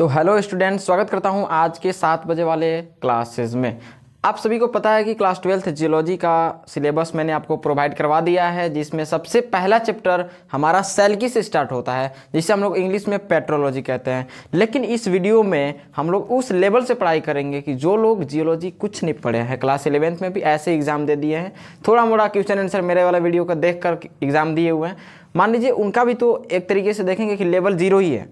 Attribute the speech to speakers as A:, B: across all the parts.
A: तो hello student स्वागत करता हूं आज के सात बजे वाले क्लासेस में आप सभी को पता है कि क्लास ट्वेल्थ जियोलॉजी का सिलेबस मैंने आपको प्रोवाइड करवा दिया है जिसमें सबसे पहला चैप्टर हमारा सेल्की से स्टार्ट होता है जिसे हम लोग इंग्लिश में पेट्रोलॉजी कहते हैं लेकिन इस वीडियो में हम लोग उस लेवल से पढ़ाई करेंगे कि जो लोग जियोलॉजी कुछ नहीं पढ़े हैं क्लास इलेवेंथ में भी ऐसे एग्ज़ाम दे दिए हैं थोड़ा मोड़ा क्वेश्चन आंसर मेरे वाला वीडियो का देख एग्ज़ाम दिए हुए हैं मान लीजिए उनका भी तो एक तरीके से देखेंगे कि लेवल जीरो ही है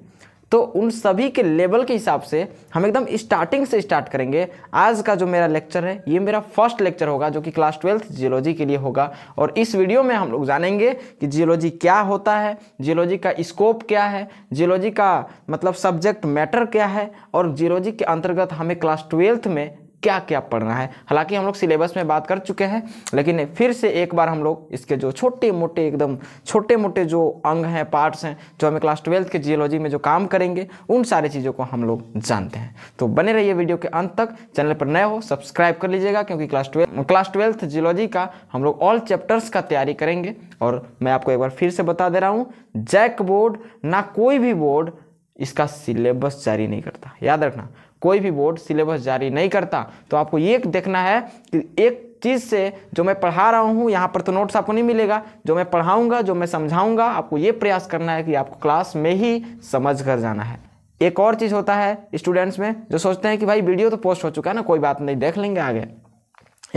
A: तो उन सभी के लेवल के हिसाब से हम एकदम स्टार्टिंग से स्टार्ट करेंगे आज का जो मेरा लेक्चर है ये मेरा फर्स्ट लेक्चर होगा जो कि क्लास ट्वेल्थ जियोलॉजी के लिए होगा और इस वीडियो में हम लोग जानेंगे कि जियोलॉजी क्या होता है जियोलॉजी का स्कोप क्या है जियोलॉजी का मतलब सब्जेक्ट मैटर क्या है और जियोलॉजी के अंतर्गत हमें क्लास ट्वेल्थ में क्या क्या पढ़ना है हालांकि हम लोग सिलेबस में बात कर चुके हैं लेकिन फिर से एक बार हम लोग इसके जो छोटे मोटे एकदम छोटे मोटे जो अंग हैं पार्ट्स हैं जो हमें क्लास ट्वेल्थ के जियोलॉजी में जो काम करेंगे उन सारी चीज़ों को हम लोग जानते हैं तो बने रहिए वीडियो के अंत तक चैनल पर नए हो सब्सक्राइब कर लीजिएगा क्योंकि class twelfth class twelfth geology का हम लोग ऑल चैप्टर्स का तैयारी करेंगे और मैं आपको एक बार फिर से बता दे रहा हूँ जैक बोर्ड ना कोई भी बोर्ड इसका सिलेबस जारी नहीं करता याद रखना कोई भी बोर्ड सिलेबस जारी नहीं करता तो आपको ये देखना है कि एक चीज़ से जो मैं पढ़ा रहा हूँ यहाँ पर तो नोट्स आपको नहीं मिलेगा जो मैं पढ़ाऊँगा जो मैं समझाऊँगा आपको ये प्रयास करना है कि आपको क्लास में ही समझ कर जाना है एक और चीज़ होता है स्टूडेंट्स में जो सोचते हैं कि भाई वीडियो तो पोस्ट हो चुका है ना कोई बात नहीं देख लेंगे आगे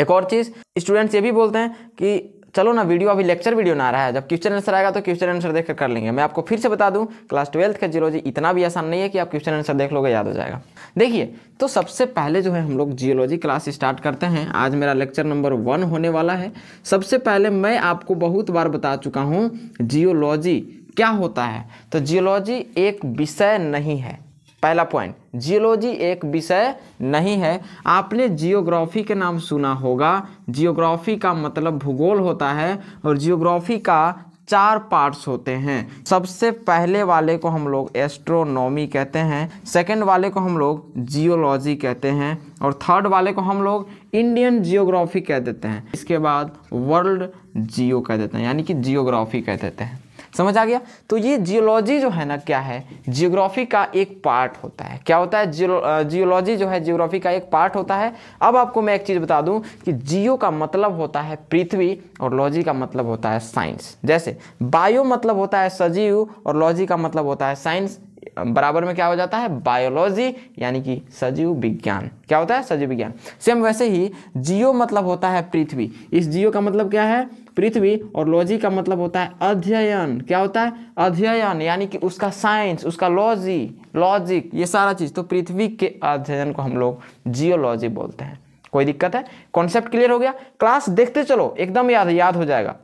A: एक और चीज़ स्टूडेंट्स ये भी बोलते हैं कि चलो ना वीडियो अभी लेक्चर वीडियो ना रहा है जब क्वेश्चन आंसर आएगा तो क्वेश्चन आंसर देखकर कर लेंगे मैं आपको फिर से बता दूं क्लास ट्वेल्थ का जियोलॉजी इतना भी आसान नहीं है कि आप क्वेश्चन आंसर देख लोगे याद हो जाएगा देखिए तो सबसे पहले जो है हम लोग जियोलॉजी क्लास स्टार्ट करते हैं आज मेरा लेक्चर नंबर वन होने वाला है सबसे पहले मैं आपको बहुत बार बता चुका हूँ जियोलॉजी क्या होता है तो जियोलॉजी एक विषय नहीं है पहला पॉइंट जियोलॉजी एक विषय नहीं है आपने जियोग्राफी के नाम सुना होगा जियोग्राफी का मतलब भूगोल होता है और जियोग्राफी का चार पार्ट्स होते हैं सबसे पहले वाले को हम लोग एस्ट्रोनॉमी कहते हैं सेकंड वाले को हम लोग जियोलॉजी कहते हैं और थर्ड वाले को हम लोग इंडियन जियोग्राफी कह देते हैं इसके बाद वर्ल्ड जियो कह देते हैं यानी कि जियोग्राफी कह देते हैं समझ आ गया तो ये जियोलॉजी जो है ना क्या है जियोग्राफी का एक पार्ट होता है क्या होता है जियोलॉजी जो है जियोग्राफी का एक पार्ट होता है अब आपको मैं एक चीज़ बता दूं कि जियो का मतलब होता है पृथ्वी और लॉजी का मतलब होता है साइंस जैसे बायो मतलब होता है सजीव और लॉजी का मतलब होता है साइंस बराबर में क्या हो जाता है बायोलॉजी यानी कि सजीव विज्ञान क्या होता है सजीव विज्ञान सेम वैसे ही जियो मतलब होता है पृथ्वी इस जियो का मतलब क्या है पृथ्वी और लॉजी का मतलब होता है अध्ययन क्या होता है अध्ययन यानी कि उसका साइंस उसका लॉजी लॉजिक ये सारा चीज़ तो पृथ्वी के अध्ययन को हम लोग जियोलॉजी बोलते हैं कोई दिक्कत है कॉन्सेप्ट क्लियर हो गया क्लास देखते चलो एकदम याद याद हो जाएगा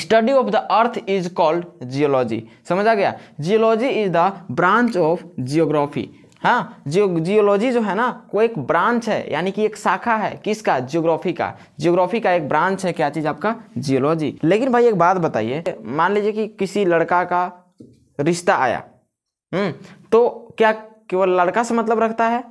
A: study of the earth is called geology समझ आ गया geology is the branch of geography हाँ जियो जियोलॉजी जो है ना वो एक ब्रांच है यानी कि एक शाखा है किसका जियोग्राफी का जियोग्राफी का एक ब्रांच है क्या चीज़ आपका जियोलॉजी लेकिन भाई एक बात बताइए मान लीजिए कि किसी लड़का का रिश्ता आया हम्म तो क्या केवल लड़का से मतलब रखता है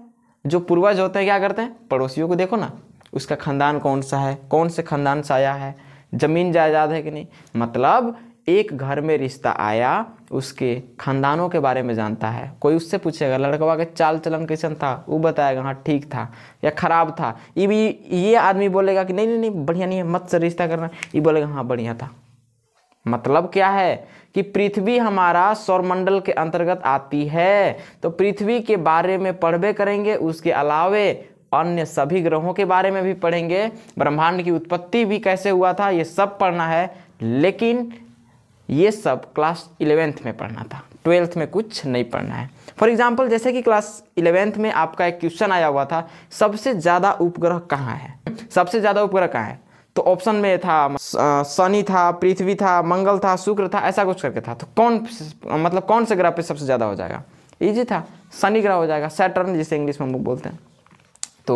A: जो पूर्वज होते हैं क्या करते हैं पड़ोसियों को देखो ना उसका खानदान कौन सा है कौन से खानदान से आया है ज़मीन जायदाद है कि नहीं मतलब एक घर में रिश्ता आया उसके ख़ानदानों के बारे में जानता है कोई उससे पूछेगा लड़कवा के चाल चलन कैसा था वो बताएगा हाँ ठीक था या ख़राब था ये भी ये आदमी बोलेगा कि नहीं नहीं नहीं बढ़िया नहीं है मत से रिश्ता करना ये बोलेगा हाँ बढ़िया था मतलब क्या है कि पृथ्वी हमारा सौरमंडल के अंतर्गत आती है तो पृथ्वी के बारे में पढ़वे करेंगे उसके अलावे अन्य सभी ग्रहों के बारे में भी पढ़ेंगे ब्रह्मांड की उत्पत्ति भी कैसे हुआ था ये सब पढ़ना है लेकिन ये सब क्लास इलेवेंथ में पढ़ना था ट्वेल्थ में कुछ नहीं पढ़ना है फॉर एग्जाम्पल जैसे कि क्लास इलेवेंथ में आपका एक क्वेश्चन आया हुआ था सबसे ज़्यादा उपग्रह कहाँ है सबसे ज़्यादा उपग्रह कहाँ है तो ऑप्शन में था शनि था पृथ्वी था मंगल था शुक्र था ऐसा कुछ करके था तो कौन मतलब कौन से ग्रह पे सबसे ज़्यादा हो जाएगा इजी था शनि ग्रह हो जाएगा सैटर्न जिसे इंग्लिश में हम बोलते हैं तो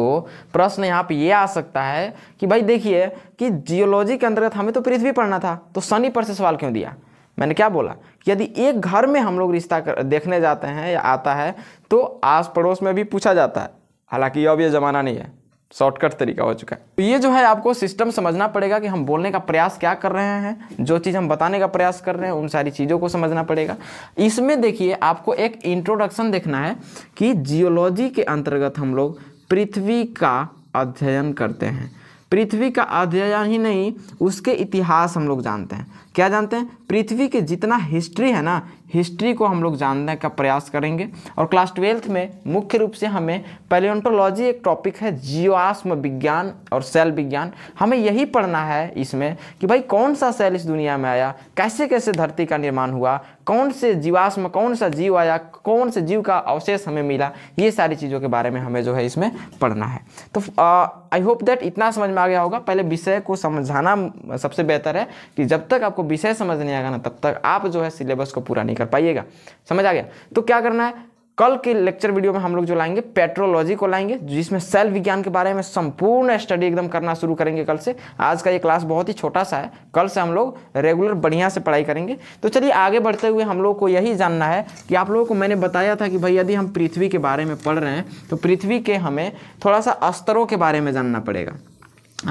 A: प्रश्न यहाँ पे ये आ सकता है कि भाई देखिए कि जियोलॉजी के अंतर्गत हमें तो पृथ्वी पढ़ना था तो शनि पर से सवाल क्यों दिया मैंने क्या बोला कि यदि एक घर में हम लोग रिश्ता देखने जाते हैं या आता है तो आस पड़ोस में भी पूछा जाता है हालांकि अब यह ज़माना नहीं है शॉर्टकट तरीका हो चुका है तो ये जो है आपको सिस्टम समझना पड़ेगा कि हम बोलने का प्रयास क्या कर रहे हैं जो चीज़ हम बताने का प्रयास कर रहे हैं उन सारी चीज़ों को समझना पड़ेगा इसमें देखिए आपको एक इंट्रोडक्शन देखना है कि जियोलॉजी के अंतर्गत हम लोग पृथ्वी का अध्ययन करते हैं पृथ्वी का अध्ययन ही नहीं उसके इतिहास हम लोग जानते हैं क्या जानते हैं पृथ्वी के जितना हिस्ट्री है ना हिस्ट्री को हम लोग जानने का प्रयास करेंगे और क्लास ट्वेल्थ में मुख्य रूप से हमें पैलियोन्टोलॉजी एक टॉपिक है जीवाश्म विज्ञान और सेल विज्ञान हमें यही पढ़ना है इसमें कि भाई कौन सा सेल इस दुनिया में आया कैसे कैसे धरती का निर्माण हुआ कौन से जीवाश्म कौन सा जीव आया कौन से जीव का अवशेष हमें मिला ये सारी चीज़ों के बारे में हमें जो है इसमें पढ़ना है तो आई होप दैट इतना समझ में आ गया होगा पहले विषय को समझाना सबसे बेहतर है कि जब तक आपको विषय समझ नहीं आएगा ना तब तक आप जो है सिलेबस को पूरा नहीं कर पाइएगा समझ आ गया तो क्या करना है कल के लेक्चर वीडियो में हम लोग जो लाएंगे पेट्रोलॉजी को लाएंगे जिसमें सेल विज्ञान के बारे में संपूर्ण स्टडी एकदम करना शुरू करेंगे कल से आज का ये क्लास बहुत ही छोटा सा है कल से हम लोग रेगुलर बढ़िया से पढ़ाई करेंगे तो चलिए आगे बढ़ते हुए हम लोग को यही जानना है कि आप लोगों को मैंने बताया था कि भाई यदि हम पृथ्वी के बारे में पढ़ रहे हैं तो पृथ्वी के हमें थोड़ा सा स्तरों के बारे में जानना पड़ेगा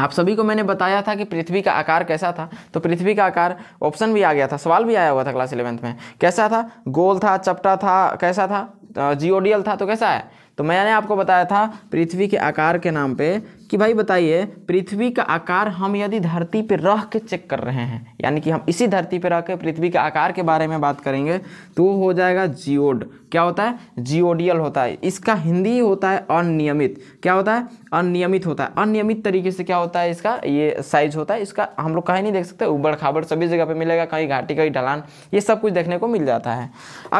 A: आप सभी को मैंने बताया था कि पृथ्वी का आकार कैसा था तो पृथ्वी का आकार ऑप्शन भी आ गया था सवाल भी आया हुआ था क्लास इलेवेंथ में कैसा था गोल था चपटा था कैसा था जियोडियल था तो कैसा है तो मैंने आपको बताया था पृथ्वी के आकार के नाम पे कि भाई बताइए पृथ्वी का आकार हम यदि धरती पर रह के चेक कर रहे हैं यानी कि हम इसी धरती पर रह के पृथ्वी के आकार के बारे में बात करेंगे तो वो हो जाएगा जियोड क्या होता है जियोडियल होता है इसका हिंदी होता है अनियमित क्या होता है अनियमित होता है अनियमित तरीके से क्या होता है इसका ये साइज होता है इसका हम लोग कहीं नहीं देख सकते उबड़ खाबड़ सभी जगह पर मिलेगा कहीं घाटी कहीं ढलान ये सब कुछ देखने को मिल जाता है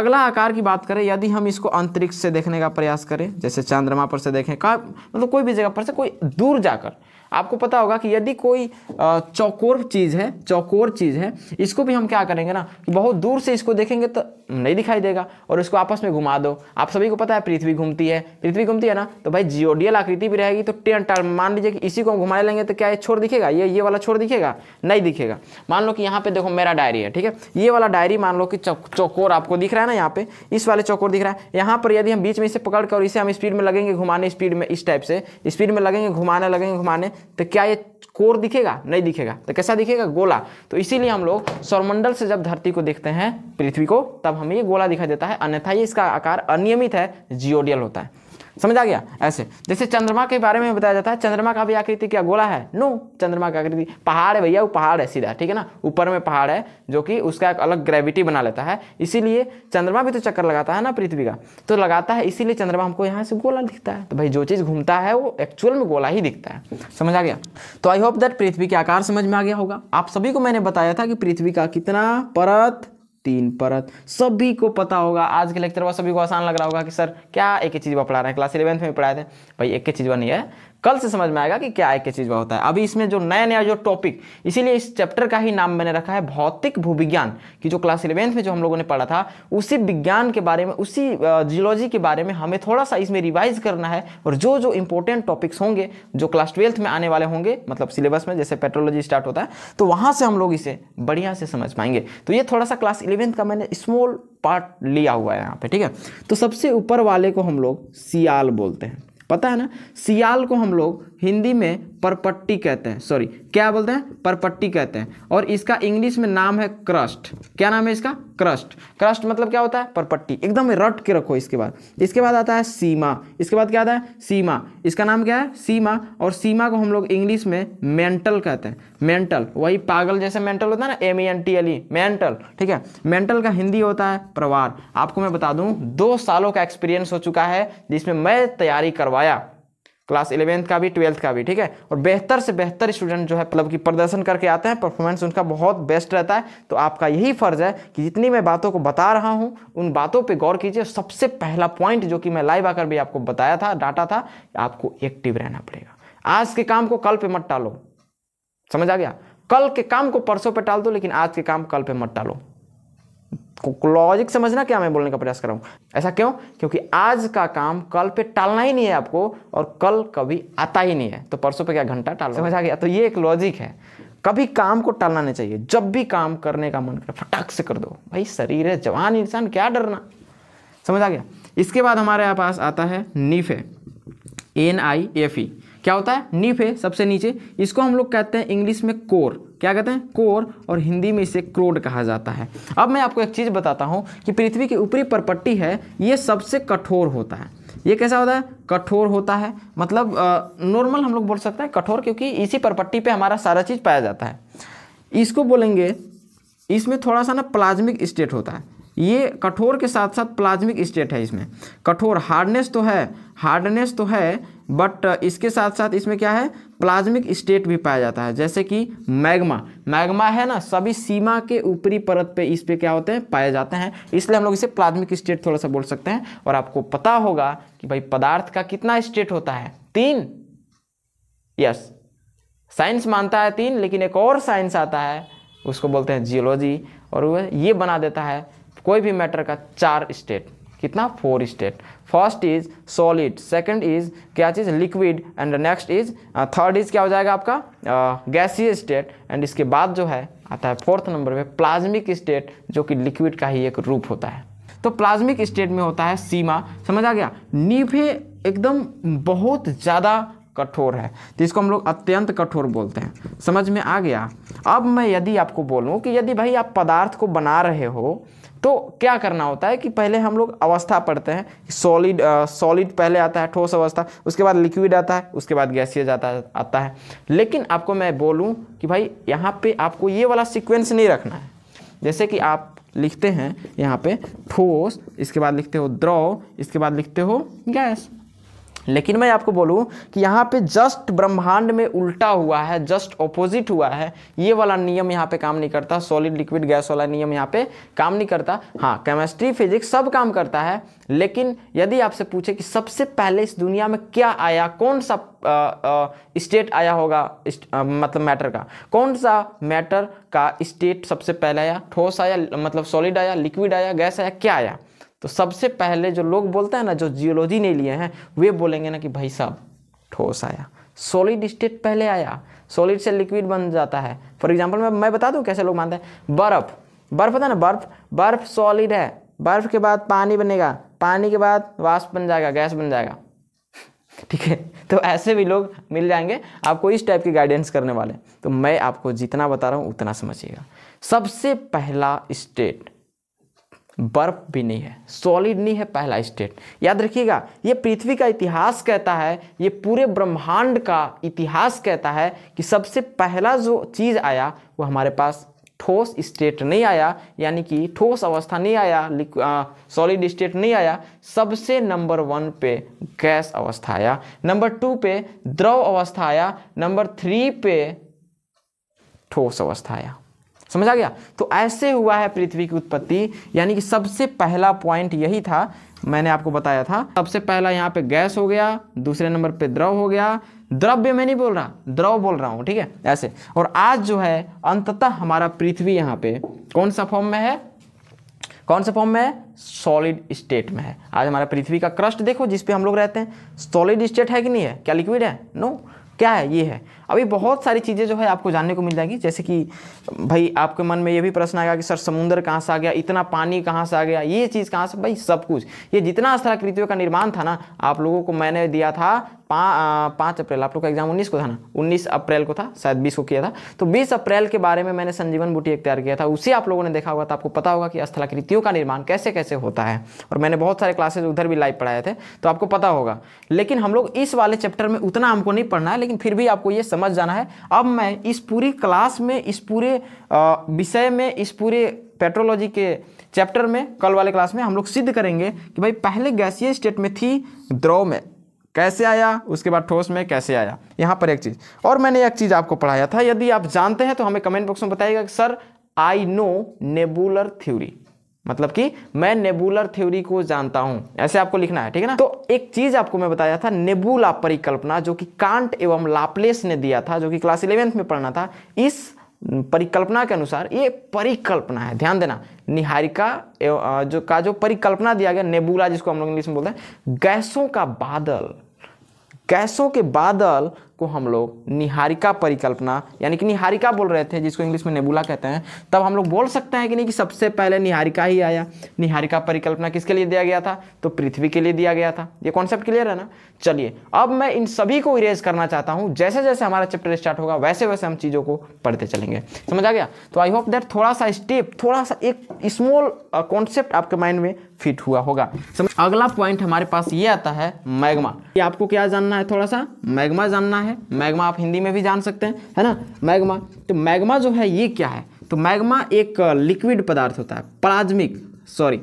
A: अगला आकार की बात करें यदि हम इसको अंतरिक्ष से देखने का प्रयास करें जैसे चंद्रमा पर से देखें का मतलब कोई भी जगह पर से कोई दूर जाकर आपको पता होगा कि यदि कोई चौकोर चीज़ है चौकोर चीज़ है इसको भी हम क्या करेंगे ना कि बहुत दूर से इसको देखेंगे तो नहीं दिखाई देगा और इसको आपस में घुमा दो आप सभी को पता है पृथ्वी घूमती है पृथ्वी घूमती है ना तो भाई जियोडियल आकृति भी रहेगी तो टेन टर्म मान लीजिए कि इसी को हम घुमा लेंगे तो क्या ये छोड़ दिखेगा ये ये वाला छोड़ दिखेगा नहीं दिखेगा मान लो कि यहाँ पे देखो मेरा डायरी है ठीक है ये वाला डायरी मान लो कि चौकोर आपको दिख रहा है ना यहाँ पे इस वाले चौकोर दिख रहा है यहाँ पर यदि हम बीच में इसे पकड़ कर और इसे हम स्पीड में लगेंगे घुमाने स्पीड में इस टाइप से स्पीड में लगेंगे घुमाने लगेंगे घुमाने तो क्या ये कोर दिखेगा नहीं दिखेगा तो कैसा दिखेगा गोला तो इसीलिए हम लोग सौरमंडल से जब धरती को देखते हैं पृथ्वी को तब हमें ये गोला दिखाई देता है अन्यथा ये इसका आकार अनियमित है जियोडियल होता है समझ आ गया ऐसे जैसे चंद्रमा के बारे में बताया जाता है चंद्रमा का भी आकृति क्या गोला है नो चंद्रमा का आकृति पहाड़ है भैया वो पहाड़ है सीधा ठीक है ना ऊपर में पहाड़ है जो कि उसका एक अलग ग्रेविटी बना लेता है इसीलिए चंद्रमा भी तो चक्कर लगाता है ना पृथ्वी का तो लगाता है इसीलिए चंद्रमा हमको यहाँ से गोला दिखता है तो भाई जो चीज़ घूमता है वो एक्चुअल में गोला ही दिखता है समझ आ गया तो आई होप दैट पृथ्वी के आकार समझ में आ गया होगा आप सभी को मैंने बताया था कि पृथ्वी का कितना परत तीन परत सभी को पता होगा आज के लेक्चर में सभी को आसान लग रहा होगा कि सर क्या एक ही चीज़ पढ़ा रहे हैं क्लास इलेवंथ में पढ़ाए थे भाई एक ही चीज़ नहीं है कल से समझ में आएगा कि क्या एक चीज़ में होता है अभी इसमें जो नया नया जो टॉपिक इसीलिए इस चैप्टर का ही नाम मैंने रखा है भौतिक भूविज्ञान की जो क्लास इलेवेंथ में जो हम लोगों ने पढ़ा था उसी विज्ञान के बारे में उसी जियोलॉजी के बारे में हमें थोड़ा सा इसमें रिवाइज करना है और जो जो इंपॉर्टेंट टॉपिक्स होंगे जो क्लास ट्वेल्थ में आने वाले होंगे मतलब सिलेबस में जैसे पेट्रोलॉजी स्टार्ट होता है तो वहाँ से हम लोग इसे बढ़िया से समझ पाएंगे तो ये थोड़ा सा क्लास इलेवेंथ का मैंने स्मॉल पार्ट लिया हुआ है यहाँ पे ठीक है तो सबसे ऊपर वाले को हम लोग सियाल बोलते हैं पता है ना सियाल को हम लोग हिंदी में परपट्टी कहते हैं सॉरी क्या बोलते हैं परपट्टी कहते हैं और इसका इंग्लिश में नाम है क्रस्ट क्या नाम है इसका क्रस्ट क्रस्ट मतलब क्या होता है परपट्टी एकदम रट के रखो इसके बाद इसके बाद आता है सीमा इसके बाद क्या आता है सीमा इसका नाम क्या है सीमा और सीमा को हम लोग इंग्लिश में मेंटल कहते हैं मेंटल वही पागल जैसे मेंटल होता है ना M E N T L E mantle ठीक है मेंटल का हिंदी होता है परिवार आपको मैं बता दूं दो सालों का एक्सपीरियंस हो चुका है जिसमें मैं तैयारी करवाया क्लास इलेवेंथ का भी ट्वेल्थ का भी ठीक है और बेहतर से बेहतर स्टूडेंट जो है मतलब कि प्रदर्शन करके आते हैं परफॉर्मेंस उनका बहुत बेस्ट रहता है तो आपका यही फर्ज है कि जितनी मैं बातों को बता रहा हूँ उन बातों पे गौर कीजिए सबसे पहला पॉइंट जो कि मैं लाइव आकर भी आपको बताया था डाटा था आपको एक्टिव रहना पड़ेगा आज के काम को कल पे मत टालो समझ आ गया कल के काम को परसों पर टाल दो लेकिन आज के काम कल पे मत टालो लॉजिक समझना क्या मैं बोलने का प्रयास कर रहा हूँ ऐसा क्यों क्योंकि आज का काम कल पे टालना ही नहीं है आपको और कल कभी आता ही नहीं है तो परसों पे क्या घंटा टाल समझ आ गया तो ये एक लॉजिक है कभी काम को टालना नहीं चाहिए जब भी काम करने का मन करे फटाक से कर दो भाई शरीर है जवान इंसान क्या डरना समझ आ गया इसके बाद हमारे यहाँ पास आता है NiFe N I F E e। क्या होता है नीफे सबसे नीचे इसको हम लोग कहते हैं इंग्लिश में कोर क्या कहते हैं कोर और हिंदी में इसे क्रोड कहा जाता है अब मैं आपको एक चीज़ बताता हूँ कि पृथ्वी की ऊपरी परपट्टी है ये सबसे कठोर होता है ये कैसा होता है कठोर होता है मतलब नॉर्मल हम लोग बोल सकते हैं कठोर क्योंकि इसी परपट्टी पे हमारा सारा चीज़ पाया जाता है इसको बोलेंगे इसमें थोड़ा सा ना प्लाज्मिक स्टेट होता है ये कठोर के साथ साथ प्लाज्मिक स्टेट है इसमें कठोर हार्डनेस तो है हार्डनेस तो है बट इसके साथ साथ इसमें क्या है प्लाज्मिक स्टेट भी पाया जाता है जैसे कि मैग्मा मैग्मा है ना सभी सीमा के ऊपरी परत पे इस पे क्या होते हैं पाए जाते हैं इसलिए हम लोग इसे प्लाज्मिक स्टेट थोड़ा सा बोल सकते हैं और आपको पता होगा कि भाई पदार्थ का कितना स्टेट होता है तीन यस साइंस मानता है तीन लेकिन एक और साइंस आता है उसको बोलते हैं जियोलॉजी और वह ये बना देता है कोई भी मैटर का चार स्टेट कितना four state first is solid second is क्या चीज़ liquid and next is third is क्या हो जाएगा आपका गैसीय स्टेट एंड इसके बाद जो है आता है फोर्थ नंबर पे प्लाज्मिक स्टेट जो कि लिक्विड का ही एक रूप होता है तो प्लाज्मिक स्टेट में होता है सीमा समझ आ गया नींफे एकदम बहुत ज़्यादा कठोर है तो इसको हम लोग अत्यंत कठोर बोलते हैं समझ में आ गया अब मैं यदि आपको बोलूँ कि यदि भाई आप पदार्थ को बना रहे हो तो क्या करना होता है कि पहले हम लोग अवस्था पढ़ते हैं सॉलिड सॉलिड पहले आता है ठोस अवस्था उसके बाद लिक्विड आता है उसके बाद गैसियज आता आता है लेकिन आपको मैं बोलूँ कि भाई यहाँ पे आपको ये वाला सीक्वेंस नहीं रखना है जैसे कि आप लिखते हैं यहाँ पे ठोस इसके बाद लिखते हो द्रव इसके बाद लिखते हो गैस लेकिन मैं आपको बोलूं कि यहाँ पे जस्ट ब्रह्मांड में उल्टा हुआ है जस्ट ऑपोजिट हुआ है ये वाला नियम यहाँ पे काम नहीं करता सॉलिड लिक्विड गैस वाला नियम यहाँ पे काम नहीं करता हाँ केमिस्ट्री फिजिक्स सब काम करता है लेकिन यदि आपसे पूछे कि सबसे पहले इस दुनिया में क्या आया कौन सा स्टेट आया होगा आ, मतलब मैटर का कौन सा मैटर का स्टेट सबसे पहले आया ठोस आया मतलब सॉलिड आया लिक्विड आया गैस आया क्या आया तो सबसे पहले जो लोग बोलते हैं ना जो जियोलॉजी नहीं लिए हैं वे बोलेंगे ना कि भाई साहब ठोस आया सॉलिड स्टेट पहले आया सॉलिड से लिक्विड बन जाता है फॉर एग्जाम्पल मैं मैं बता दूँ कैसे लोग मानते हैं बर्फ़ बर्फ़ होता है ना बर्फ़ बर्फ़ सॉलिड है बर्फ़ के बाद पानी बनेगा पानी के बाद वाष्प बन जाएगा गैस बन जाएगा ठीक है तो ऐसे भी लोग मिल जाएंगे आपको इस टाइप की गाइडेंस करने वाले तो मैं आपको जितना बता रहा हूँ उतना समझिएगा सबसे पहला स्टेट बर्फ भी नहीं है सॉलिड नहीं है पहला स्टेट याद रखिएगा ये पृथ्वी का इतिहास कहता है ये पूरे ब्रह्मांड का इतिहास कहता है कि सबसे पहला जो चीज़ आया वो हमारे पास ठोस स्टेट नहीं आया यानी कि ठोस अवस्था नहीं आया सॉलिड स्टेट नहीं आया सबसे नंबर वन पे गैस अवस्था आया नंबर टू पे द्रव अवस्था आया नंबर थ्री पे ठोस अवस्था आया समझ आ गया तो ऐसे हुआ है पृथ्वी की उत्पत्ति यानी कि सबसे पहला पॉइंट यही था मैंने आपको बताया था सबसे पहला यहाँ पे गैस हो गया दूसरे नंबर पे द्रव हो गया द्रव्य मैं नहीं बोल रहा द्रव बोल रहा हूँ ठीक है ऐसे और आज जो है अंततः हमारा पृथ्वी यहाँ पे कौन सा फॉर्म में है कौन से फॉर्म में है सॉलिड स्टेट में है आज हमारा पृथ्वी का क्रस्ट देखो जिसपे हम लोग रहते हैं सॉलिड स्टेट है कि नहीं है क्या लिक्विड है नो no. क्या है ये है अभी बहुत सारी चीज़ें जो है आपको जानने को मिल जाएगी जैसे कि भाई आपके मन में ये भी प्रश्न आएगा कि सर समुंदर कहाँ से आ गया इतना पानी कहाँ से आ गया ये चीज़ कहाँ से भाई सब कुछ ये जितना स्थलाकृतियों का निर्माण था ना आप लोगों को मैंने दिया था पा, पाँच अप्रैल आप लोग का एग्जाम उन्नीस को था ना उन्नीस अप्रैल को था शायद बीस को किया था तो बीस अप्रैल के बारे में मैंने संजीवन बुटी तैयार किया था उसे आप लोगों ने देखा होगा तो आपको पता होगा कि स्थलाकृतियों का निर्माण कैसे कैसे होता है और मैंने बहुत सारे क्लासेज उधर भी लाइव पढ़ाए थे तो आपको पता होगा लेकिन हम लोग इस वाले चैप्टर में उतना हमको नहीं पढ़ना है लेकिन फिर भी आपको ये समझ समझ जाना है अब मैं इस पूरी क्लास में इस पूरे विषय में इस पूरे पेट्रोलॉजी के चैप्टर में कल वाले क्लास में हम लोग सिद्ध करेंगे कि भाई पहले गैसीय स्टेट में थी द्रव में कैसे आया उसके बाद ठोस में कैसे आया यहाँ पर एक चीज़ और मैंने एक चीज़ आपको पढ़ाया था यदि आप जानते हैं तो हमें कमेंट बॉक्स में बताइएगा sir I know nebular theory मतलब कि मैं नेबुलर थ्योरी को जानता हूं ऐसे आपको लिखना है ठीक है ना तो एक चीज आपको मैं बताया था नेबुला परिकल्पना जो कि कांट एवं लापलेस ने दिया था जो कि क्लास इलेवेंथ में पढ़ना था इस परिकल्पना के अनुसार ये परिकल्पना है ध्यान देना निहारिका जो का जो परिकल्पना दिया गया नेबुला जिसको हम लोग इंग्लिश में बोलते हैं गैसों का बादल गैसों के बादल को हम लोग निहारिका परिकल्पना यानी कि निहारिका बोल रहे थे जिसको इंग्लिश में नेबुला कहते हैं तब हम लोग बोल सकते हैं कि नहीं कि सबसे पहले निहारिका ही आया निहारिका परिकल्पना किसके लिए दिया गया था तो पृथ्वी के लिए दिया गया था ये कॉन्सेप्ट क्लियर है ना चलिए अब मैं इन सभी को इरेज करना चाहता हूँ जैसे जैसे हमारा चैप्टर स्टार्ट होगा वैसे वैसे हम चीज़ों को पढ़ते चलेंगे समझ आ गया तो आई होप दैट थोड़ा सा स्टेप थोड़ा सा एक स्मॉल कॉन्सेप्ट uh, आपके माइंड में फिट हुआ होगा अगला पॉइंट हमारे पास ये आता है मैग्मा ये आपको क्या जानना है थोड़ा सा मैग्मा जानना है है मैग्मा आप हिंदी में भी जान सकते हैं है ना मैग्मा तो मैग्मा जो है ये क्या है तो मैग्मा एक लिक्विड पदार्थ होता है प्लाज्मिक सॉरी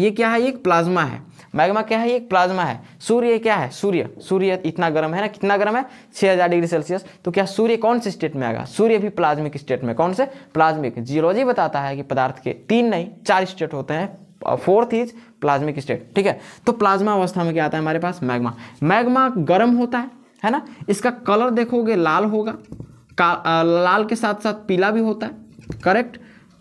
A: ये क्या है एक प्लाज्मा है मैग्मा क्या है एक प्लाज्मा है सूर्य क्या है सूर्य सूर्य इतना गर्म है ना कितना गर्म है 6000 डिग्री सेल्सियस तो क्या सूर्य कौन से स्टेट में आएगा सूर्य भी प्लाज्मिक स्टेट में कौन से प्लाज्मिक जियोलॉजी बताता है कि पदार्थ के तीन नहीं चार स्टेट होते हैं फोर्थ इज प्लाज्मिक स्टेट ठीक है तो प्लाज्मा अवस्था में क्या आता है हमारे पास मैग्मा मैग्मा गर्म होता है है ना इसका कलर देखोगे लाल होगा का, आ, लाल के साथ साथ पीला भी होता है करेक्ट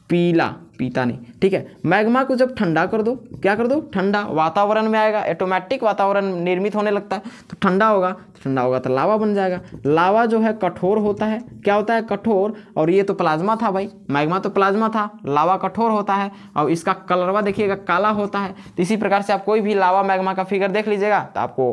A: पीला पीता नहीं ठीक है मैग्मा को जब ठंडा कर दो क्या कर दो ठंडा वातावरण में आएगा ऑटोमेटिक वातावरण निर्मित होने लगता है तो ठंडा होगा तो ठंडा होगा तो लावा बन जाएगा लावा जो है कठोर होता है क्या होता है कठोर और ये तो प्लाज्मा था भाई मैग्मा तो प्लाज्मा था लावा कठोर होता है और इसका कलरवा देखिएगा काला होता है तो इसी प्रकार से आप कोई भी लावा मैग्मा का फिगर देख लीजिएगा तो आपको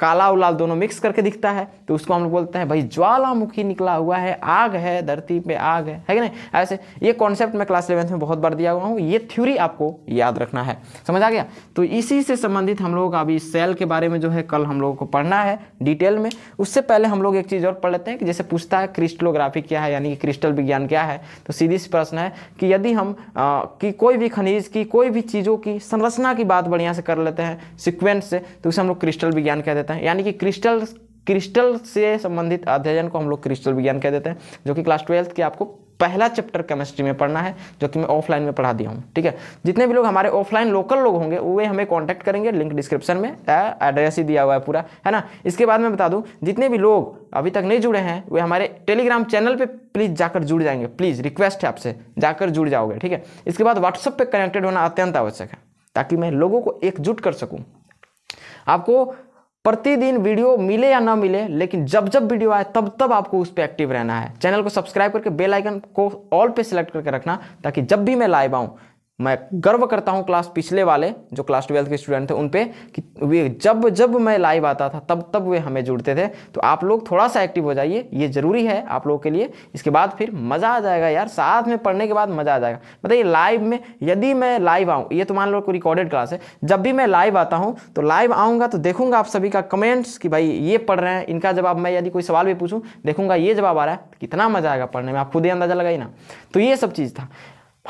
A: काला और लाल दोनों मिक्स करके दिखता है तो उसको हम लोग बोलते हैं भाई ज्वालामुखी निकला हुआ है आग है धरती पर आग है है कि नहीं ऐसे ये कॉन्सेप्ट मैं क्लास इलेवेंथ में बहुत बार दिया हुआ हूँ ये थ्योरी आपको याद रखना है समझ आ गया तो इसी से संबंधित हम लोगों का अभी सेल के बारे में जो है कल हम लोगों को पढ़ना है डिटेल में उससे पहले हम लोग एक चीज़ और पढ़ लेते हैं कि जैसे पूछता है क्रिस्टलोग्राफी क्या है यानी कि क्रिस्टल विज्ञान क्या है तो सीधी सी प्रश्न है कि यदि हम आ, कि कोई भी खनिज की कोई भी चीज़ों की संरचना की बात बढ़िया से कर लेते हैं सिक्वेंस से तो उसे हम लोग क्रिस्टल विज्ञान कह देते हैं यानी कि क्रिस्टल क्रिस्टल से संबंधित अध्ययन को हम लोग क्रिस्टल विज्ञान कह देते हैं जो कि क्लास ट्वेल्थ की आपको पहला चैप्टर केमिस्ट्री में पढ़ना है जो कि मैं ऑफलाइन में पढ़ा दिया हूँ ठीक है जितने भी लोग हमारे ऑफलाइन लोकल लोग होंगे वे हमें कॉन्टैक्ट करेंगे लिंक डिस्क्रिप्शन में एड्रेस ही दिया हुआ है पूरा है ना इसके बाद मैं बता दूँ जितने भी लोग अभी तक नहीं जुड़े हैं वे हमारे टेलीग्राम चैनल पर प्लीज़ जाकर जुड़ जाएंगे प्लीज़ रिक्वेस्ट है आपसे जाकर जुड़ जाओगे ठीक है इसके बाद व्हाट्सअप पर कनेक्टेड होना अत्यंत आवश्यक है ताकि मैं लोगों को एकजुट कर सकूँ आपको प्रतिदिन वीडियो मिले या ना मिले लेकिन जब जब वीडियो आए तब तब आपको उस पर एक्टिव रहना है चैनल को सब्सक्राइब करके बेल आइकन को ऑल पे सिलेक्ट करके रखना ताकि जब भी मैं लाइव आऊँ मैं गर्व करता हूँ क्लास पिछले वाले जो क्लास ट्वेल्थ के स्टूडेंट थे उन पे कि वे जब जब मैं लाइव आता था तब तब वे हमें जुड़ते थे तो आप लोग थोड़ा सा एक्टिव हो जाइए ये ज़रूरी है आप लोगों के लिए इसके बाद फिर मज़ा आ जाएगा यार साथ में पढ़ने के बाद मज़ा आ जाएगा बताइए लाइव में यदि मैं लाइव आऊँ ये तो मान लो रिकॉर्डेड क्लास है जब भी मैं लाइव आता हूँ तो लाइव आऊँगा तो देखूँगा आप सभी का कमेंट्स कि भाई ये पढ़ रहे हैं इनका जवाब मैं यदि कोई सवाल भी पूछूँ देखूँगा ये जवाब आ रहा है तो कितना मज़ा आएगा पढ़ने में आप खुद ही अंदाज़ा लगाइए ना तो ये सब चीज़ था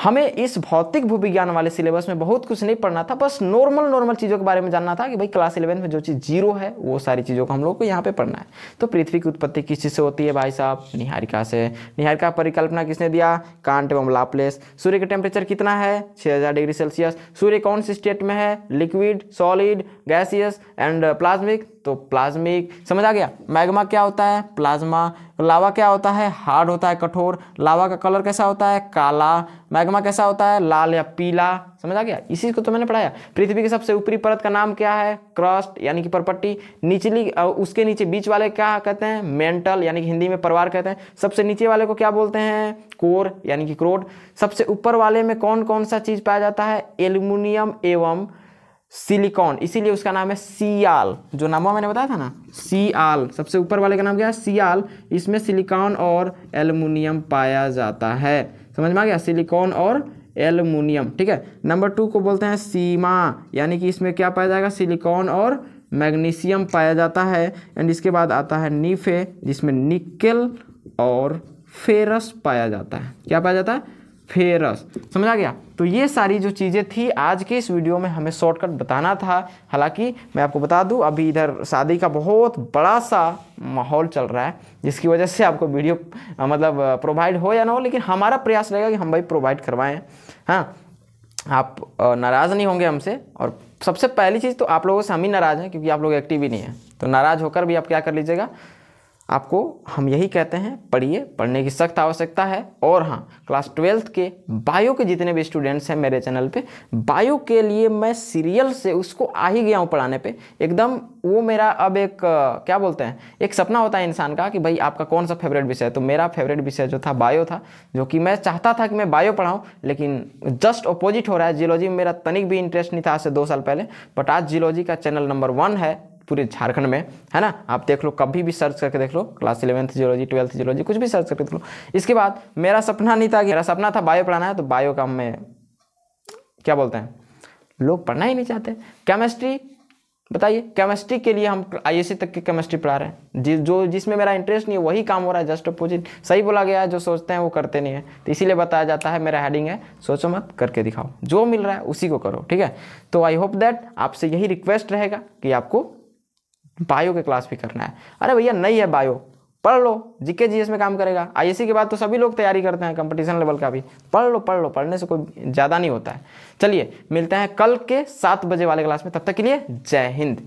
A: हमें इस भौतिक भूविज्ञान वाले सिलेबस में बहुत कुछ नहीं पढ़ना था बस नॉर्मल नॉर्मल चीज़ों के बारे में जानना था कि भाई क्लास इलेवेंथ में जो चीज़ जीरो है वो सारी चीज़ों को हम लोग को यहाँ पे पढ़ना है तो पृथ्वी की उत्पत्ति किस चीज़ से होती है भाई साहब निहारिका से निहारिका परिकल्पना किसने दिया कांट एवं लापलेस सूर्य का टेम्परेचर कितना है छः डिग्री सेल्सियस सूर्य कौन सी स्टेट में है liquid solid gaseous and plasmic तो प्लाज्मिक समझ आ गया मैग्मा क्या होता है प्लाज्मा तो लावा क्या होता है हार्ड होता है कठोर लावा का कलर कैसा होता है काला मैग्मा कैसा होता है लाल या पीला समझ आ गया इसी को तो मैंने पढ़ाया पृथ्वी के सबसे ऊपरी परत का नाम क्या है क्रस्ट यानी कि परपट्टी निचली उसके नीचे बीच वाले क्या कहते हैं मेंटल यानी कि हिंदी में परिवार कहते हैं सबसे नीचे वाले को क्या बोलते हैं कोर यानी कि क्रोड सबसे ऊपर वाले में कौन कौन सा चीज़ पाया जाता है एल्यूमिनियम एवं सिलिकॉन इसीलिए उसका नाम है सियाल जो नामा मैंने बताया था ना सियाल सबसे ऊपर वाले का नाम क्या है सियाल इसमें सिलिकॉन और एलमिनियम पाया जाता है समझ में आ गया सिलिकॉन और एलुमिनियम ठीक है नंबर टू को बोलते हैं सीमा यानी कि इसमें क्या पाया जाएगा सिलिकॉन और मैग्नीशियम पाया जाता है एंड इसके बाद आता है नीफे जिसमें निकल और फेरस पाया जाता है क्या पाया जाता है फेरस समझ आ गया तो ये सारी जो चीज़ें थी आज के इस वीडियो में हमें शॉर्टकट बताना था हालांकि मैं आपको बता दूं अभी इधर शादी का बहुत बड़ा सा माहौल चल रहा है जिसकी वजह से आपको वीडियो मतलब प्रोवाइड हो या ना हो लेकिन हमारा प्रयास रहेगा कि हम भाई प्रोवाइड करवाएँ हाँ आप नाराज़ नहीं होंगे हमसे और सबसे पहली चीज़ तो आप लोगों से हम ही नाराज़ हैं क्योंकि आप लोग एक्टिव ही नहीं हैं तो नाराज़ होकर भी आप क्या कर लीजिएगा आपको हम यही कहते हैं पढ़िए पढ़ने की सख्त आवश्यकता है और हाँ क्लास ट्वेल्थ के बायो के जितने भी स्टूडेंट्स हैं मेरे चैनल पे बायो के लिए मैं सीरियल से उसको आ ही गया हूँ पढ़ाने पे एकदम वो मेरा अब एक क्या बोलते हैं एक सपना होता है इंसान का कि भाई आपका कौन सा फेवरेट विषय है तो मेरा फेवरेट विषय जो था बायो था जो कि मैं चाहता था कि मैं बायो पढ़ाऊँ लेकिन जस्ट अपोजिट हो रहा है जियोलॉजी में मेरा तनिक भी इंटरेस्ट नहीं था आज से दो साल पहले बट आज जियोलॉजी का चैनल नंबर वन है पूरे झारखंड में है ना आप देख लो कभी भी सर्च करके देख लो class eleventh geology twelfth geology कुछ भी सर्च करके देख लो इसके बाद मेरा सपना नहीं था कि मेरा सपना था बायो पढ़ाना है तो बायो का मैं क्या बोलते हैं लोग पढ़ना ही नहीं चाहते केमिस्ट्री बताइए केमिस्ट्री के लिए हम आई तक की केमिस्ट्री पढ़ा रहे हैं जि, जो जिसमें मेरा इंटरेस्ट नहीं है वही काम हो रहा है जस्ट अपोजिट सही बोला गया है जो सोचते हैं वो करते नहीं है तो इसीलिए बताया जाता है मेरा हेडिंग है सोचो मत करके दिखाओ जो मिल रहा है उसी को करो ठीक है तो आई होप दैट आपसे यही रिक्वेस्ट रहेगा कि आपको बायो के क्लास भी करना है अरे भैया नहीं है बायो पढ़ लो जीके जीएस में काम करेगा आई के बाद तो सभी लोग तैयारी करते हैं कंपटीशन लेवल का भी पढ़ लो पढ़ लो पढ़ने से कोई ज़्यादा नहीं होता है चलिए मिलते हैं कल के सात बजे वाले क्लास में तब तक के लिए जय हिंद